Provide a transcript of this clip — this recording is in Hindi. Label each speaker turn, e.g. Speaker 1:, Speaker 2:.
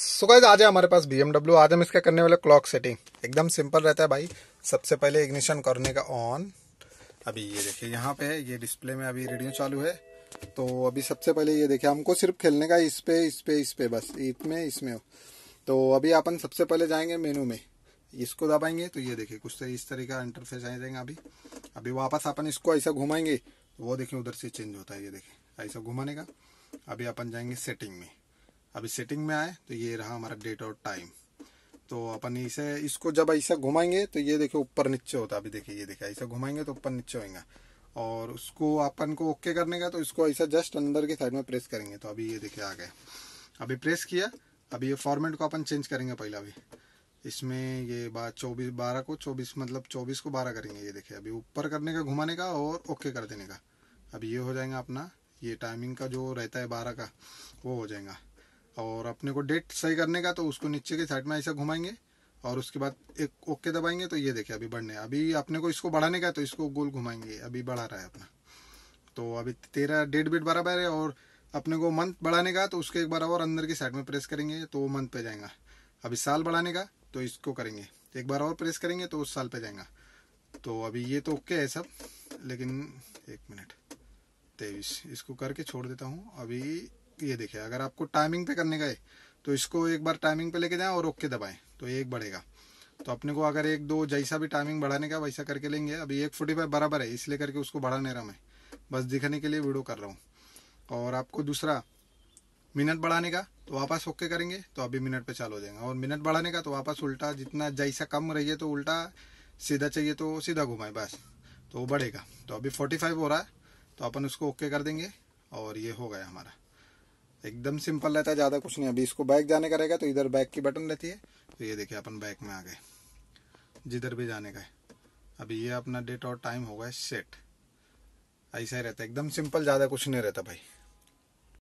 Speaker 1: सो गाइज आज है हमारे पास बी एमडब्ल्यू आज हम इसका करने वाले क्लॉक सेटिंग एकदम सिंपल रहता है भाई सबसे पहले इग्निशन करने का ऑन अभी ये देखिए यहाँ पे है ये डिस्प्ले में अभी रेडियो चालू है तो अभी सबसे पहले ये देखिए हमको सिर्फ खेलने का इस पे इस पे इस पे बस इसमें इसमें हो तो अभी अपन सबसे पहले जाएंगे मेनू में इसको दबाएंगे तो ये देखिए कुछ तो इस तरह का इंटरफेस आ जाएंगे अभी अभी वापस अपन इसको ऐसा घुमाएंगे वो देखिए उधर से चेंज होता है ये देखिए ऐसा घुमाने का अभी अपन जाएंगे सेटिंग में अभी सेटिंग में आए तो ये रहा हमारा डेट और टाइम तो अपन इसे इसको जब ऐसा घुमाएंगे तो ये देखिए ऊपर नीचे होता है अभी देखिए ये देखिए ऐसा घुमाएंगे तो ऊपर नीचे होएगा और उसको अपन को ओके करने का तो इसको ऐसा जस्ट अंदर के साइड में प्रेस करेंगे तो अभी ये देखिए आ गए अभी प्रेस किया अभी ये फॉर्मेट को अपन चेंज करेंगे पहले अभी इसमें ये बात चौबीस बारह को चौबीस मतलब चौबीस को बारह करेंगे ये देखिए अभी ऊपर करने का घुमाने का और ओके कर देने का अभी ये हो जाएगा अपना ये टाइमिंग का जो रहता है बारह का वो हो जाएगा और अपने को डेट सही करने का तो उसको नीचे के साइड में ऐसा घुमाएंगे और उसके बाद एक ओके दबाएंगे तो ये देखिए अभी बढ़ने अभी अपने को इसको बढ़ाने का तो इसको गोल घुमाएंगे अभी बढ़ा रहा है अपना तो अभी तेरा डेट बेट बराबर है और अपने को मंथ बढ़ाने का तो उसके एक बार और अंदर की साइड में प्रेस करेंगे तो वो मंथ पे जाएगा अभी साल बढ़ाने का तो इसको करेंगे एक बार और प्रेस करेंगे तो उस साल पे जाएगा तो अभी ये तो ओके है सब लेकिन एक मिनट तेईस इसको करके छोड़ देता हूँ अभी ये देखिए अगर आपको टाइमिंग पे करने का है तो इसको एक बार टाइमिंग पे लेके जाएं और ओके दबाएं तो एक बढ़ेगा तो अपने को अगर एक दो जैसा भी टाइमिंग बढ़ाने का वैसा करके लेंगे अभी एक फोर्टी फाइव बराबर है इसलिए करके उसको बढ़ाने रहा मैं बस दिखाने के लिए वीडियो कर रहा हूँ और आपको दूसरा मिनट बढ़ाने का तो वापस ओके करेंगे तो अभी मिनट पे चालू हो जाएगा और मिनट बढ़ाने का तो वापस उल्टा जितना जैसा कम रहिए तो उल्टा सीधा चाहिए तो सीधा घुमाए बस तो वो बढ़ेगा तो अभी फोर्टी हो रहा है तो अपन उसको ओके कर देंगे और ये हो गया हमारा एकदम सिंपल रहता है ज़्यादा कुछ नहीं अभी इसको बैक जाने का रहेगा तो इधर बैक की बटन रहती है तो ये देखिए अपन बैक में आ गए जिधर भी जाने का है अभी ये अपना डेट और टाइम होगा सेट ऐसा ही रहता है एकदम सिंपल ज़्यादा कुछ नहीं रहता भाई